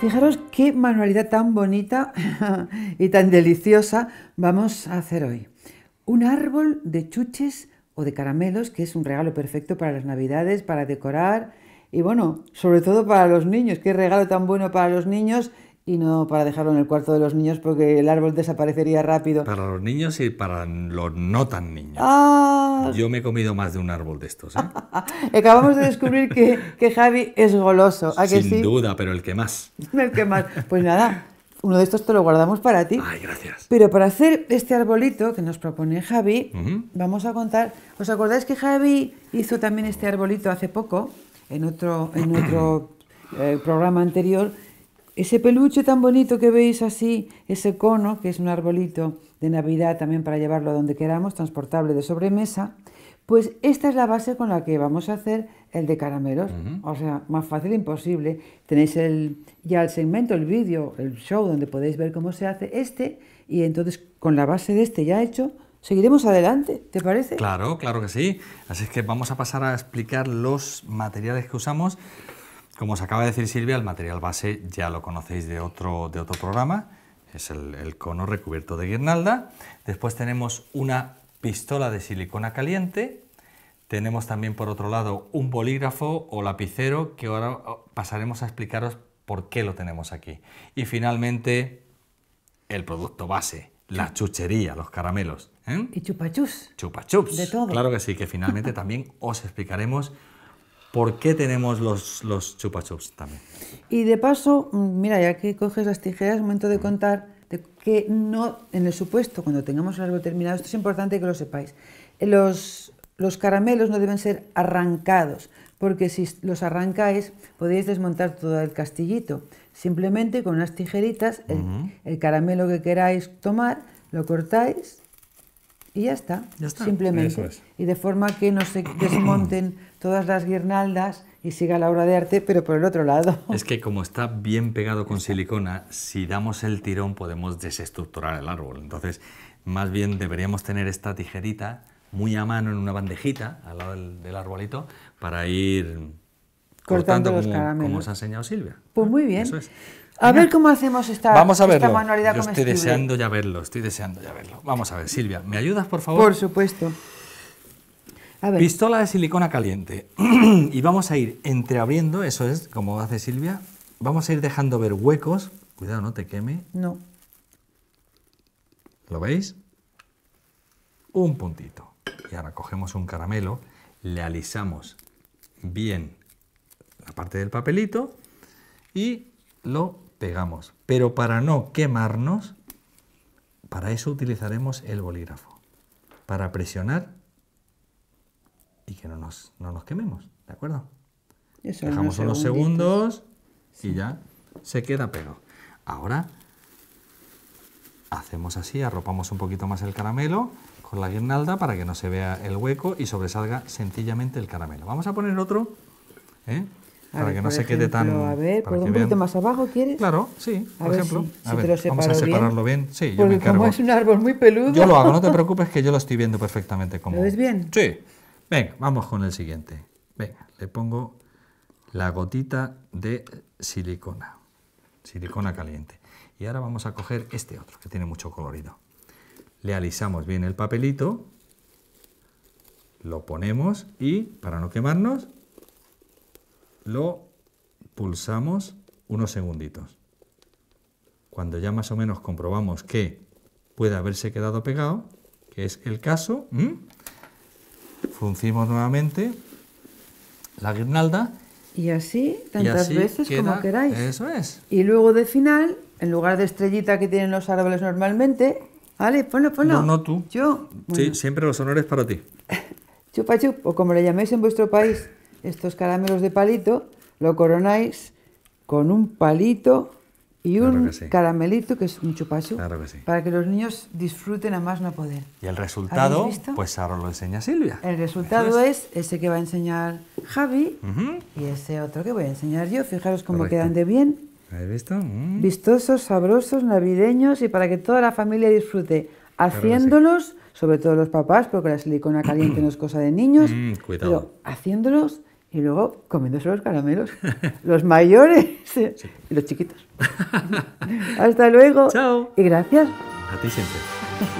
Fijaros qué manualidad tan bonita y tan deliciosa vamos a hacer hoy. Un árbol de chuches o de caramelos, que es un regalo perfecto para las navidades, para decorar y bueno, sobre todo para los niños. Qué regalo tan bueno para los niños y no para dejarlo en el cuarto de los niños porque el árbol desaparecería rápido. Para los niños y para los no tan niños. Ah. Yo me he comido más de un árbol de estos. ¿eh? Acabamos de descubrir que, Javi es goloso. que Sin duda, pero el que más. el que más. Pues nada, uno de estos te lo guardamos para ti. Ay, gracias. Pero para hacer este arbolito que nos propone Javi, vamos a contar. ¿Os acordáis que Javi hizo también este arbolito hace poco en otro, en otro eh, programa anterior? Ese peluche tan bonito que veis así, ese cono, que es un arbolito de Navidad también para llevarlo a donde queramos, transportable de sobremesa, pues esta es la base con la que vamos a hacer el de caramelos. O sea, más fácil imposible. Tenéis el, ya el segmento, el vídeo, el show donde podéis ver cómo se hace este y entonces con la base de este ya hecho, seguiremos adelante, ¿te parece? Claro, claro que sí. Así es que vamos a pasar a explicar los materiales que usamos como os acaba de decir Silvia, el material base ya lo conocéis de otro, de otro programa, es el, cono recubierto de guirnalda. Después tenemos una pistola de silicona caliente, tenemos también por otro lado un bolígrafo o lapicero que ahora oh, pasaremos a explicaros por qué lo tenemos aquí. Y finalmente el producto base, la chuchería, los caramelos. ¿eh? Y chupachus. Chupachus. De todo. Claro que sí, que finalmente también os explicaremos ¿Por qué tenemos los, los chupa también? Y de paso, mm, mira, ya que coges las tijeras, momento de contar de que no, en el supuesto, cuando tengamos algo terminado, esto es importante que lo sepáis, eh, los, caramelos no deben ser arrancados, porque si los arrancáis podéis desmontar todo el castillito. Simplemente con unas tijeritas, el, el caramelo que queráis tomar, lo cortáis y ya está, simplemente. Y de forma que no se desmonten todas las guirnaldas y siga la obra de arte, pero por el otro lado. Es que como está bien pegado con silicona, si damos el tirón podemos desestructurar el árbol. Entonces, más bien deberíamos tener esta tijerita muy a mano en una bandejita al lado del, arbolito para ir cortando, los caramelos. como os ha enseñado Silvia. Pues muy bien. Eso es. A ver cómo hacemos esta, Vamos a esta manualidad Yo Estoy deseando ya verlo, estoy deseando ya verlo. Vamos a ver, Silvia, ¿me ayudas, por favor? Por supuesto. Pistola de silicona caliente. y vamos a ir entreabriendo, eso es, como hace Silvia, vamos a ir dejando ver huecos. Cuidado, no te queme. No. ¿Lo veis? Un puntito. Y ahora cogemos un caramelo, le alisamos bien la parte del papelito y lo pegamos. Pero para no quemarnos, para eso utilizaremos el bolígrafo, para presionar y que no nos, no nos quememos, ¿de acuerdo? Dejamos unos, segundos y ya se queda pegado. Ahora hacemos así, arropamos un poquito más el caramelo con la guirnalda para que no se vea el hueco y sobresalga sencillamente el caramelo. Vamos a poner otro, ¿eh? para que no se quede tan... A ver, ¿por un poquito más abajo, ¿quieres? Claro, sí, por ejemplo. vamos a separarlo bien. Sí, yo me encargo. como es un árbol muy peludo... Yo lo hago, no te preocupes que yo lo estoy viendo perfectamente como... ¿Lo ves bien? Sí. Venga, vamos con el siguiente. Venga, le pongo la gotita de silicona. Silicona caliente. Y ahora vamos a coger este otro, que tiene mucho colorido. Le alisamos bien el papelito, lo ponemos y, para no quemarnos, lo pulsamos unos segunditos. Cuando ya más o menos comprobamos que puede haberse quedado pegado, que es el caso, funcimos nuevamente la guirnalda. Y así, tantas veces como queráis. Eso es. Y luego de final, en lugar de estrellita que tienen los árboles normalmente, vale, ponlo, ponlo. No, no tú. Yo. Sí, siempre los honores para ti. chupa chup, o como le llaméis en vuestro país estos caramelos de palito, lo coronáis con un palito y un caramelito, que es un chupacho, para que los niños disfruten a más no poder. Y el resultado, pues ahora lo enseña Silvia. El resultado es? ese que va a enseñar Javi y ese otro que voy a enseñar yo. Fijaros cómo quedan de bien. ¿Habéis visto? Mm. Vistosos, sabrosos, navideños y para que toda la familia disfrute haciéndolos sobre todo los papás, porque la silicona caliente no es cosa de niños, mm, cuidado. pero haciéndolos y luego comiéndose los caramelos, los mayores y los chiquitos. Hasta luego. Chao. Y gracias. A ti siempre.